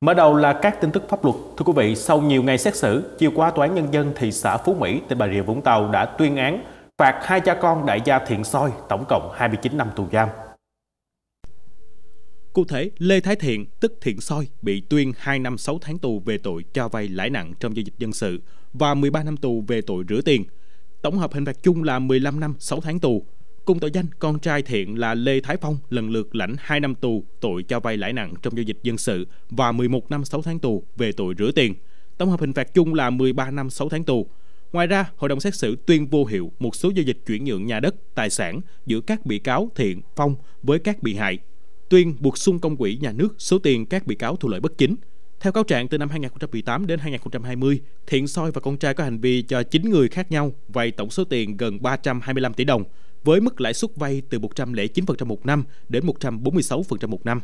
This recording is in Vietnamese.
Mở đầu là các tin tức pháp luật. Thưa quý vị, sau nhiều ngày xét xử, chiều qua Tòa án Nhân dân thị xã Phú Mỹ, tỉnh Bà Rịa Vũng Tàu đã tuyên án phạt hai cha con đại gia Thiện Soi tổng cộng 29 năm tù giam. Cụ thể, Lê Thái Thiện, tức Thiện Soi, bị tuyên 2 năm 6 tháng tù về tội cho vay lãi nặng trong giao dịch dân sự và 13 năm tù về tội rửa tiền. Tổng hợp hình phạt chung là 15 năm 6 tháng tù. Cùng tội danh, con trai Thiện là Lê Thái Phong lần lượt lãnh 2 năm tù tội cho vay lãi nặng trong giao dịch dân sự và 11 năm 6 tháng tù về tội rửa tiền. Tổng hợp hình phạt chung là 13 năm 6 tháng tù. Ngoài ra, hội đồng xét xử tuyên vô hiệu một số giao dịch chuyển nhượng nhà đất, tài sản giữa các bị cáo Thiện, Phong với các bị hại. Tuyên buộc sung công quỹ nhà nước số tiền các bị cáo thu lợi bất chính. Theo cáo trạng, từ năm 2018 đến 2020, Thiện Soi và con trai có hành vi cho 9 người khác nhau vay tổng số tiền gần 325 tỷ đồng, với mức lãi suất vay từ 109% một năm đến 146% một năm.